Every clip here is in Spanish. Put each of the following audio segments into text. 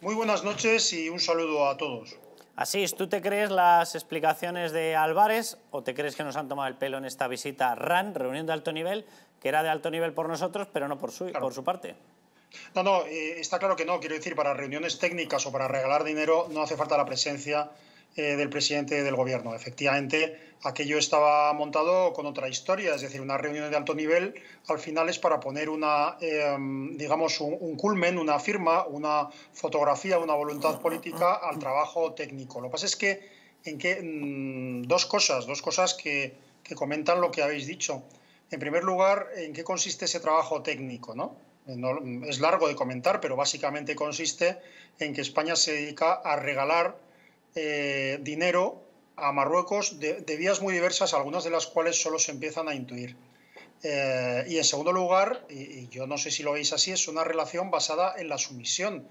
Muy buenas noches y un saludo a todos. Asís, ¿tú te crees las explicaciones de Álvarez o te crees que nos han tomado el pelo en esta visita RAN, reunión de alto nivel, que era de alto nivel por nosotros, pero no por su, por su parte? No, no, eh, está claro que no. Quiero decir, para reuniones técnicas o para regalar dinero no hace falta la presencia eh, del presidente del gobierno. Efectivamente, aquello estaba montado con otra historia, es decir, una reunión de alto nivel al final es para poner una, em, digamos, un, culmen, una firma, una fotografía, una voluntad política al trabajo técnico. Lo que pasa es que, en que mm, dos cosas, dos cosas que, comentan lo que habéis dicho. En primer lugar, ¿en qué consiste ese trabajo técnico? No, eh, es largo de comentar, pero básicamente consiste en que España se dedica a regalar eh, dinero a Marruecos de, vías muy diversas, algunas de las cuales solo se empiezan a intuir. Eh, y en segundo lugar, y, yo no sé si lo veis así, es una relación basada en la sumisión.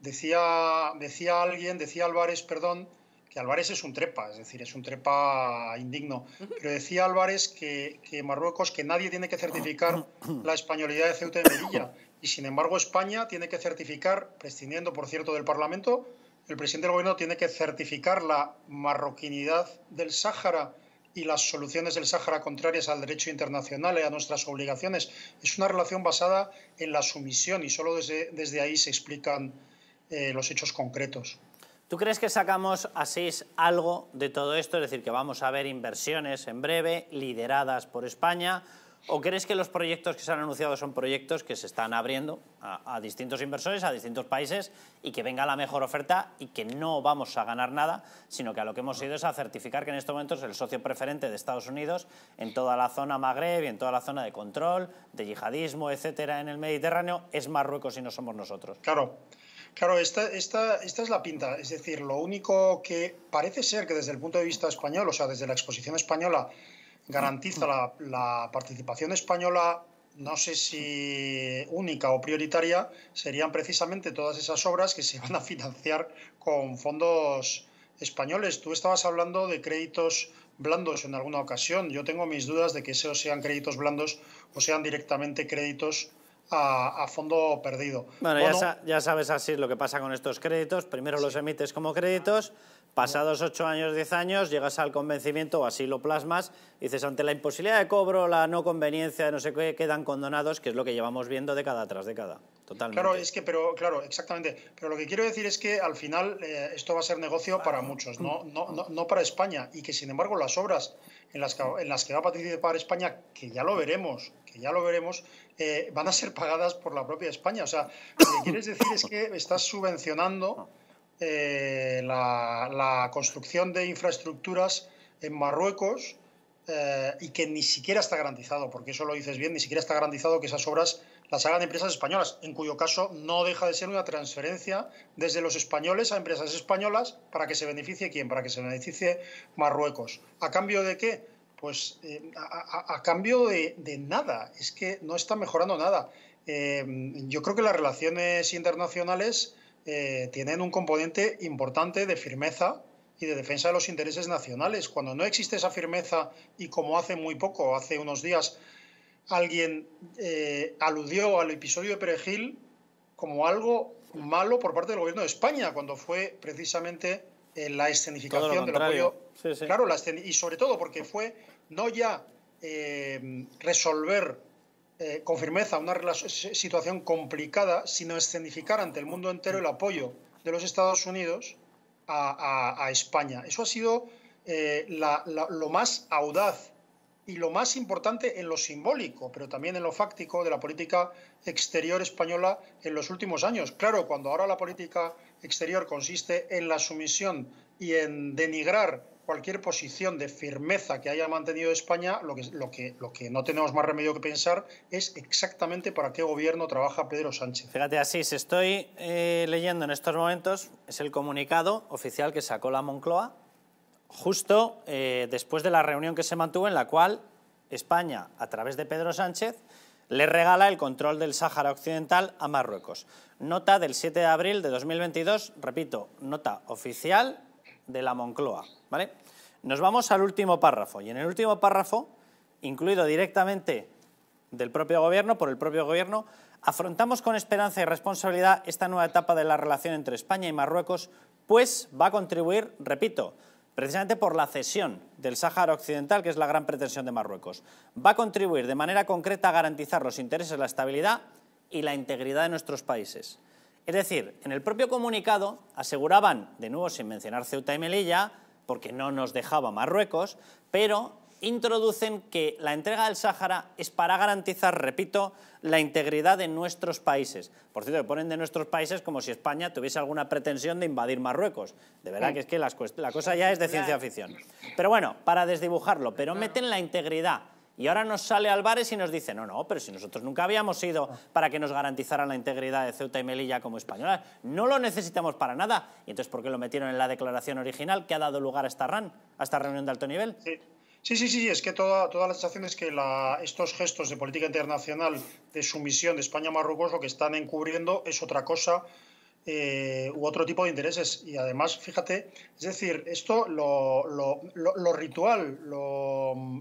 Decía, decía alguien, decía Álvarez, perdón, que Álvarez es un trepa, es decir, es un trepa indigno, pero decía Álvarez que, que Marruecos, que nadie tiene que certificar la españolidad de Ceuta y Melilla, y sin embargo España tiene que certificar, prescindiendo por cierto del Parlamento, el presidente del gobierno tiene que certificar la marroquinidad del Sáhara y las soluciones del Sáhara contrarias al derecho internacional y a nuestras obligaciones. Es una relación basada en la sumisión y solo desde, ahí se explican eh, los hechos concretos. ¿Tú crees que sacamos, así algo de todo esto? Es decir, que vamos a ver inversiones en breve lideradas por España ¿O crees que los proyectos que se han anunciado son proyectos que se están abriendo a, distintos inversores, a distintos países, y que venga la mejor oferta y que no vamos a ganar nada, sino que a lo que hemos ido es a certificar que en estos momentos el socio preferente de Estados Unidos en toda la zona Magreb y en toda la zona de control, de yihadismo, etcétera, en el Mediterráneo, es Marruecos y no somos nosotros? Claro. Claro, esta, esta, esta, es la pinta. Es decir, lo único que parece ser que desde el punto de vista español, o sea, desde la exposición española, garantiza la, participación española no sé si única o prioritaria, serían precisamente todas esas obras que se van a financiar con fondos españoles. Tú estabas hablando de créditos blandos en alguna ocasión. Yo tengo mis dudas de que esos sean créditos blandos o sean directamente créditos a, fondo perdido. Bueno, ya, sabes así lo que pasa con estos créditos. Primero los emites como créditos, pasados ocho años, diez años, llegas al convencimiento, o así lo plasmas, dices, ante la imposibilidad de cobro, la no conveniencia no sé qué, quedan condonados, que es lo que llevamos viendo década tras década. Totalmente. Claro, es que, pero, claro, exactamente. Pero lo que quiero decir es que al final eh, esto va a ser negocio para muchos, No, no, no para España, y que sin embargo las obras en las, que, va a participar España, que ya lo veremos, que ya lo veremos, eh, van a ser pagadas por la propia España. O sea, lo que quieres decir es que estás subvencionando eh, la, construcción de infraestructuras en Marruecos eh, y que ni siquiera está garantizado, porque eso lo dices bien, ni siquiera está garantizado que esas obras las hagan empresas españolas, en cuyo caso no deja de ser una transferencia desde los españoles a empresas españolas para que se beneficie quién, para que se beneficie Marruecos. ¿A cambio de qué? Pues eh, a, cambio de, nada, es que no está mejorando nada. Eh, yo creo que las relaciones internacionales eh, tienen un componente importante de firmeza y de defensa de los intereses nacionales. Cuando no existe esa firmeza y como hace muy poco, hace unos días, alguien eh, aludió al episodio de Perejil como algo malo por parte del gobierno de España, cuando fue precisamente eh, la escenificación del apoyo. Claro, y sobre todo porque fue no ya eh, resolver con firmeza una situación complicada, sino escenificar ante el mundo entero el apoyo de los Estados Unidos a, España. Eso ha sido lo más audaz y lo más importante en lo simbólico, pero también en lo fáctico de la política exterior española en los últimos años. Claro, cuando ahora la política exterior consiste en la sumisión y en denigrar cualquier posición de firmeza que haya mantenido España, lo que, no tenemos más remedio que pensar es exactamente para qué gobierno trabaja Pedro Sánchez. Fíjate, así se estoy eh, leyendo en estos momentos, es el comunicado oficial que sacó la Moncloa justo eh, después de la reunión que se mantuvo en la cual España, a través de Pedro Sánchez, le regala el control del Sáhara Occidental a Marruecos. Nota del 7 de abril de 2022, repito, nota oficial de la Moncloa. ¿vale? Nos vamos al último párrafo y en el último párrafo, incluido directamente del propio gobierno, por el propio gobierno, afrontamos con esperanza y responsabilidad esta nueva etapa de la relación entre España y Marruecos, pues va a contribuir, repito, precisamente por la cesión del Sáhara Occidental, que es la gran pretensión de Marruecos. Va a contribuir de manera concreta a garantizar los intereses, la estabilidad y la integridad de nuestros países. Es decir, en el propio comunicado aseguraban, de nuevo sin mencionar Ceuta y Melilla, porque no nos dejaba Marruecos, pero introducen que la entrega del Sáhara es para garantizar, repito, la integridad de nuestros países. Por cierto, que ponen de nuestros países como si España tuviese alguna pretensión de invadir Marruecos. De verdad que es que la cosa ya es de ciencia ficción. Pero bueno, para desdibujarlo, pero meten la integridad. Y ahora nos sale Álvarez y nos dice, no, no, pero si nosotros nunca habíamos ido para que nos garantizaran la integridad de Ceuta y Melilla como españolas, no lo necesitamos para nada. Y entonces, ¿por qué lo metieron en la declaración original que ha dado lugar a esta, a esta reunión de alto nivel? Sí, sí, sí, es que toda, la situación es que la, estos gestos de política internacional de sumisión de España a Marruecos lo que están encubriendo es otra cosa eh, u otro tipo de intereses. Y además, fíjate, es decir, esto, lo, lo, lo, ritual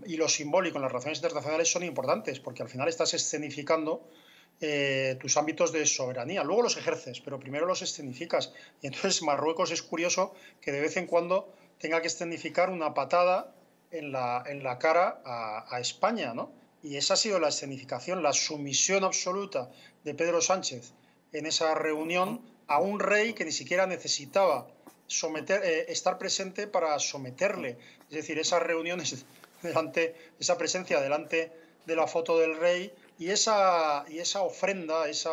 y lo simbólico en las relaciones internacionales son importantes porque al final estás escenificando. Eh, tus ámbitos de soberanía. Luego los ejerces, pero primero los escenificas. Y entonces Marruecos es curioso que de vez en cuando tenga que escenificar una patada en la, cara a, España, ¿no? Y esa ha sido la escenificación, la sumisión absoluta de Pedro Sánchez en esa reunión a un rey que ni siquiera necesitaba someter, eh, estar presente para someterle. Es decir, esas reuniones delante, esa presencia delante de la foto del rey y esa, y esa ofrenda, ese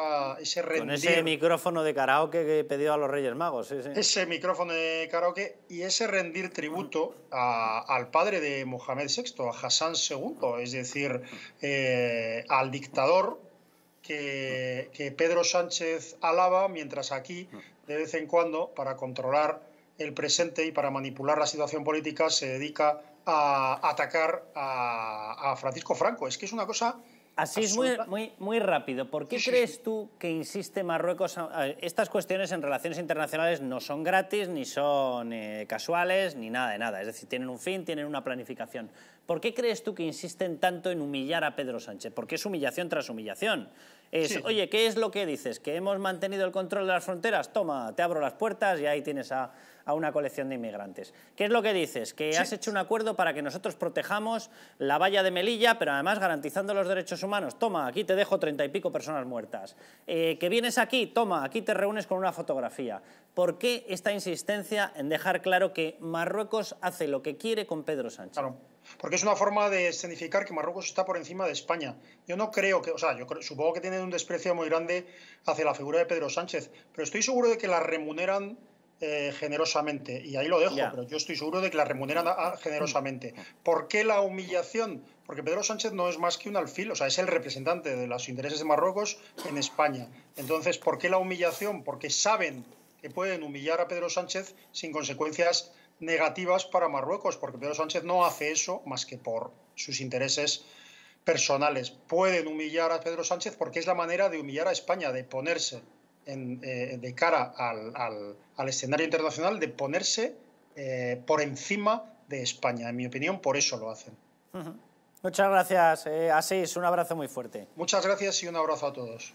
rendir... Con ese micrófono de karaoke que he a los Reyes Magos, sí, sí. Ese micrófono de karaoke y ese rendir tributo al padre de Mohamed VI, a Hassan II, es decir, eh, al dictador que, Pedro Sánchez alaba, mientras aquí, de vez en cuando, para controlar el presente y para manipular la situación política, se dedica a atacar a Francisco Franco. Es que es una cosa Así es muy, muy, rápido. ¿Por qué crees tú que insiste Marruecos? Estas cuestiones en relaciones internacionales no son gratis, ni son eh, casuales, ni nada de nada. Es decir, tienen un fin, tienen una planificación. ¿Por qué crees tú que insisten tanto en humillar a Pedro Sánchez? Porque es humillación tras humillación. Es, oye, ¿qué es lo que dices? ¿Que hemos mantenido el control de las fronteras? Toma, te abro las puertas y ahí tienes a a una colección de inmigrantes. ¿Qué es lo que dices? Que has hecho un acuerdo para que nosotros protejamos la valla de Melilla, pero además garantizando los derechos humanos. Toma, aquí te dejo treinta y pico personas muertas. Eh, que vienes aquí, toma, aquí te reúnes con una fotografía. ¿Por qué esta insistencia en dejar claro que Marruecos hace lo que quiere con Pedro Sánchez? Claro porque es una forma de escenificar que Marruecos está por encima de España. Yo no creo que, o sea, yo supongo que tienen un desprecio muy grande hacia la figura de Pedro Sánchez, pero estoy seguro de que la remuneran eh, generosamente. Y ahí lo dejo, pero yo estoy seguro de que la remuneran ah, generosamente. Mm. ¿Por qué la humillación? Porque Pedro Sánchez no es más que un alfil, o sea, es el representante de los intereses de Marruecos en España. Entonces, ¿por qué la humillación? Porque saben que pueden humillar a Pedro Sánchez sin consecuencias negativas para Marruecos, porque Pedro Sánchez no hace eso más que por sus intereses personales. Pueden humillar a Pedro Sánchez porque es la manera de humillar a España, de ponerse eh, de cara al, al, al, escenario internacional de ponerse eh, por encima de España. En mi opinión, por eso lo hacen. Muchas gracias, eh, Asís. Un abrazo muy fuerte. Muchas gracias y un abrazo a todos.